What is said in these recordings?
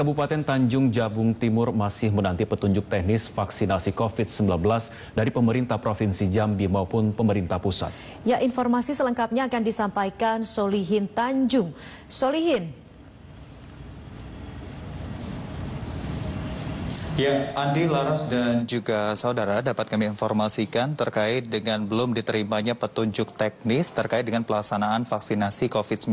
Kabupaten Tanjung Jabung Timur masih menanti petunjuk teknis vaksinasi COVID-19 dari pemerintah Provinsi Jambi maupun pemerintah pusat. Ya, informasi selengkapnya akan disampaikan Solihin Tanjung. Solihin, Ya, Andi, Laras, dan juga saudara dapat kami informasikan terkait dengan belum diterimanya petunjuk teknis terkait dengan pelaksanaan vaksinasi COVID-19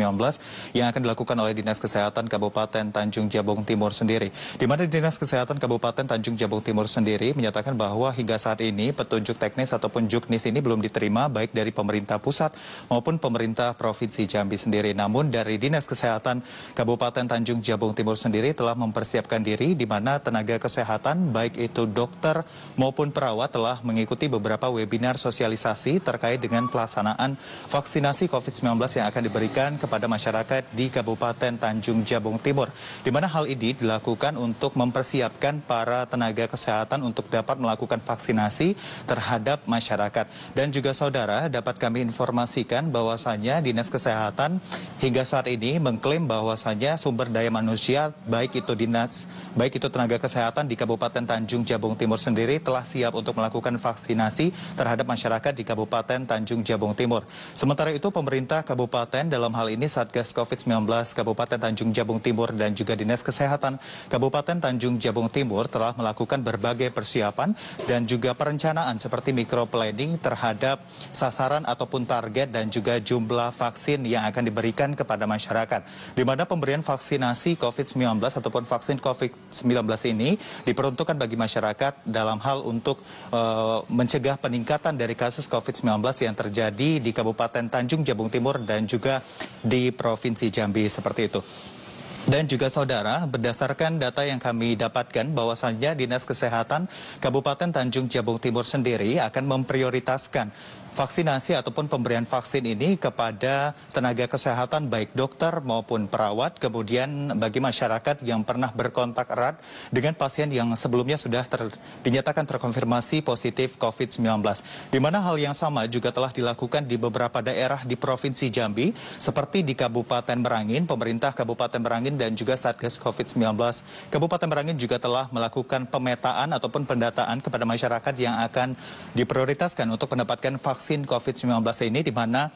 yang akan dilakukan oleh Dinas Kesehatan Kabupaten Tanjung Jabung Timur sendiri. Di mana Dinas Kesehatan Kabupaten Tanjung Jabung Timur sendiri menyatakan bahwa hingga saat ini petunjuk teknis ataupun juknis ini belum diterima baik dari pemerintah pusat maupun pemerintah Provinsi Jambi sendiri. Namun dari Dinas Kesehatan Kabupaten Tanjung Jabung Timur sendiri telah mempersiapkan diri di mana tenaga kesehatan kesehatan, baik itu dokter maupun perawat telah mengikuti beberapa webinar sosialisasi terkait dengan pelaksanaan vaksinasi COVID-19 yang akan diberikan kepada masyarakat di Kabupaten Tanjung Jabung Timur. Di mana hal ini dilakukan untuk mempersiapkan para tenaga kesehatan untuk dapat melakukan vaksinasi terhadap masyarakat. Dan juga saudara dapat kami informasikan bahwasannya Dinas Kesehatan hingga saat ini mengklaim bahwasannya sumber daya manusia baik itu dinas baik itu tenaga kesehatan di Kabupaten Tanjung Jabung Timur sendiri telah siap untuk melakukan vaksinasi terhadap masyarakat di Kabupaten Tanjung Jabung Timur. Sementara itu pemerintah kabupaten dalam hal ini Satgas COVID-19 Kabupaten Tanjung Jabung Timur dan juga Dinas Kesehatan Kabupaten Tanjung Jabung Timur telah melakukan berbagai persiapan dan juga perencanaan seperti micro planning terhadap sasaran ataupun target dan juga jumlah vaksin yang akan diberikan kepada masyarakat. Di mana pemberian vaksinasi COVID-19 ataupun vaksin COVID-19 ini diperuntukkan bagi masyarakat dalam hal untuk uh, mencegah peningkatan dari kasus COVID-19 yang terjadi di Kabupaten Tanjung Jabung Timur dan juga di Provinsi Jambi seperti itu. Dan juga saudara, berdasarkan data yang kami dapatkan bahwasannya Dinas Kesehatan Kabupaten Tanjung Jabung Timur sendiri akan memprioritaskan vaksinasi ataupun pemberian vaksin ini kepada tenaga kesehatan baik dokter maupun perawat kemudian bagi masyarakat yang pernah berkontak erat dengan pasien yang sebelumnya sudah ter, dinyatakan terkonfirmasi positif COVID-19. Di mana hal yang sama juga telah dilakukan di beberapa daerah di Provinsi Jambi seperti di Kabupaten Merangin, pemerintah Kabupaten Merangin dan juga Satgas COVID-19 Kabupaten Merangin juga telah melakukan pemetaan ataupun pendataan kepada masyarakat yang akan diprioritaskan untuk mendapatkan vaksin vaksin COVID-19 ini di mana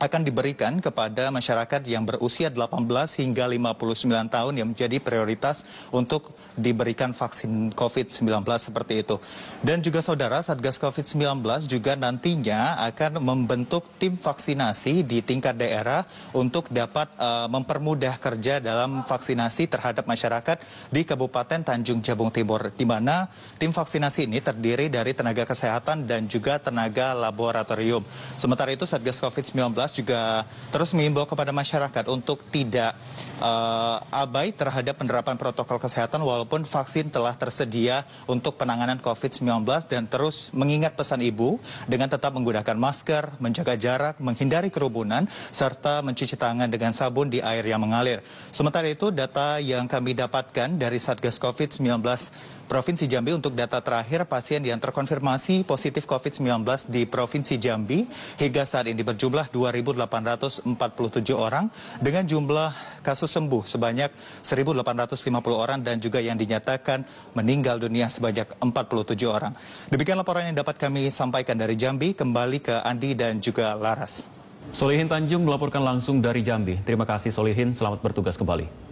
akan diberikan kepada masyarakat yang berusia 18 hingga 59 tahun yang menjadi prioritas untuk diberikan vaksin COVID-19 seperti itu. Dan juga saudara, Satgas COVID-19 juga nantinya akan membentuk tim vaksinasi di tingkat daerah untuk dapat uh, mempermudah kerja dalam vaksinasi terhadap masyarakat di Kabupaten Tanjung Jabung Timur, di mana tim vaksinasi ini terdiri dari tenaga kesehatan dan juga tenaga laboratorium. Sementara itu, Satgas COVID-19 juga terus mengimbau kepada masyarakat untuk tidak uh, abai terhadap penerapan protokol kesehatan walaupun vaksin telah tersedia untuk penanganan COVID-19 dan terus mengingat pesan ibu dengan tetap menggunakan masker, menjaga jarak, menghindari kerumunan, serta mencuci tangan dengan sabun di air yang mengalir. Sementara itu, data yang kami dapatkan dari Satgas COVID-19 Provinsi Jambi untuk data terakhir pasien yang terkonfirmasi positif COVID-19 di Provinsi Jambi hingga saat ini berjumlah 2.000 2.847 orang dengan jumlah kasus sembuh sebanyak 1.850 orang dan juga yang dinyatakan meninggal dunia sebanyak 47 orang. Demikian laporan yang dapat kami sampaikan dari Jambi kembali ke Andi dan juga Laras. Solihin Tanjung melaporkan langsung dari Jambi. Terima kasih Solihin, selamat bertugas kembali.